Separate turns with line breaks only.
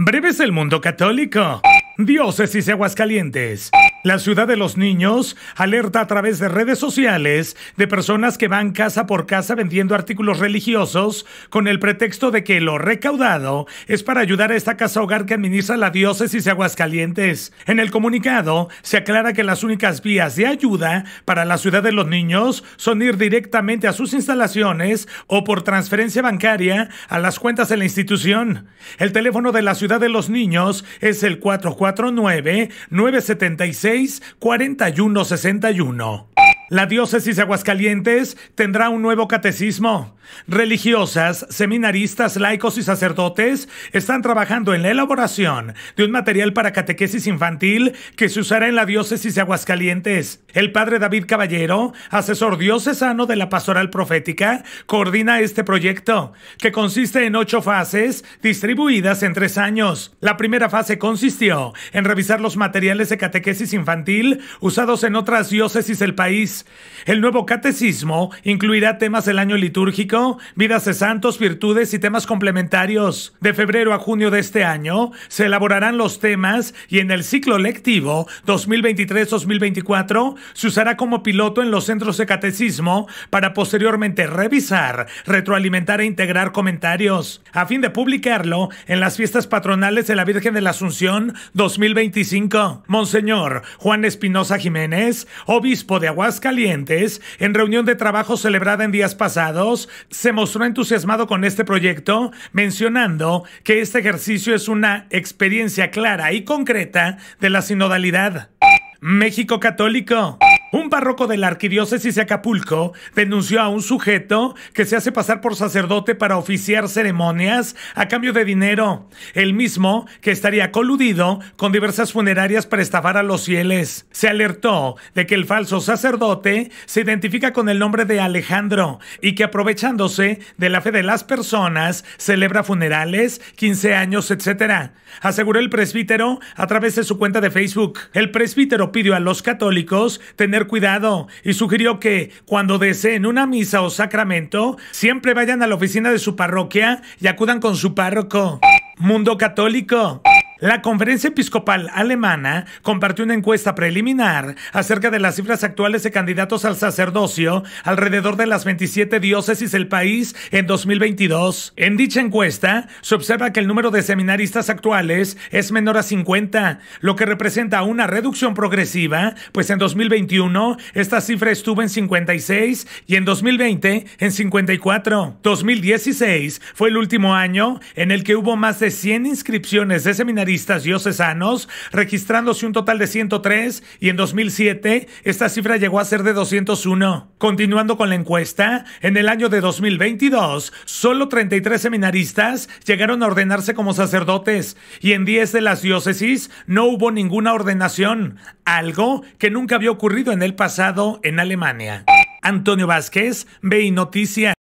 Breves el mundo católico. Diócesis de Aguascalientes. La ciudad de los niños alerta a través de redes sociales de personas que van casa por casa vendiendo artículos religiosos con el pretexto de que lo recaudado es para ayudar a esta casa hogar que administra la diócesis de Aguascalientes. En el comunicado se aclara que las únicas vías de ayuda para la ciudad de los niños son ir directamente a sus instalaciones o por transferencia bancaria a las cuentas de la institución. El teléfono de la ciudad de los niños es el 44 649-976-4161. La diócesis de Aguascalientes tendrá un nuevo catecismo. Religiosas, seminaristas, laicos y sacerdotes están trabajando en la elaboración de un material para catequesis infantil que se usará en la diócesis de Aguascalientes. El padre David Caballero, asesor diocesano de la pastoral profética, coordina este proyecto, que consiste en ocho fases distribuidas en tres años. La primera fase consistió en revisar los materiales de catequesis infantil usados en otras diócesis del país el nuevo catecismo incluirá temas del año litúrgico, vidas de santos, virtudes y temas complementarios. De febrero a junio de este año se elaborarán los temas y en el ciclo lectivo 2023-2024 se usará como piloto en los centros de catecismo para posteriormente revisar, retroalimentar e integrar comentarios, a fin de publicarlo en las fiestas patronales de la Virgen de la Asunción 2025. Monseñor Juan Espinosa Jiménez, obispo de Aguascalientes, en reunión de trabajo celebrada en días pasados, se mostró entusiasmado con este proyecto, mencionando que este ejercicio es una experiencia clara y concreta de la sinodalidad. México Católico un párroco de la arquidiócesis de Acapulco denunció a un sujeto que se hace pasar por sacerdote para oficiar ceremonias a cambio de dinero, el mismo que estaría coludido con diversas funerarias para estafar a los fieles. Se alertó de que el falso sacerdote se identifica con el nombre de Alejandro y que aprovechándose de la fe de las personas celebra funerales, 15 años, etc. Aseguró el presbítero a través de su cuenta de Facebook. El presbítero pidió a los católicos tener cuidado y sugirió que cuando deseen una misa o sacramento, siempre vayan a la oficina de su parroquia y acudan con su párroco. Mundo Católico. La Conferencia Episcopal Alemana compartió una encuesta preliminar acerca de las cifras actuales de candidatos al sacerdocio alrededor de las 27 diócesis del país en 2022. En dicha encuesta, se observa que el número de seminaristas actuales es menor a 50, lo que representa una reducción progresiva, pues en 2021 esta cifra estuvo en 56 y en 2020 en 54. 2016 fue el último año en el que hubo más de 100 inscripciones de seminaristas diocesanos, registrándose un total de 103 y en 2007 esta cifra llegó a ser de 201. Continuando con la encuesta, en el año de 2022, solo 33 seminaristas llegaron a ordenarse como sacerdotes y en 10 de las diócesis no hubo ninguna ordenación, algo que nunca había ocurrido en el pasado en Alemania. Antonio Vázquez, BI Noticias.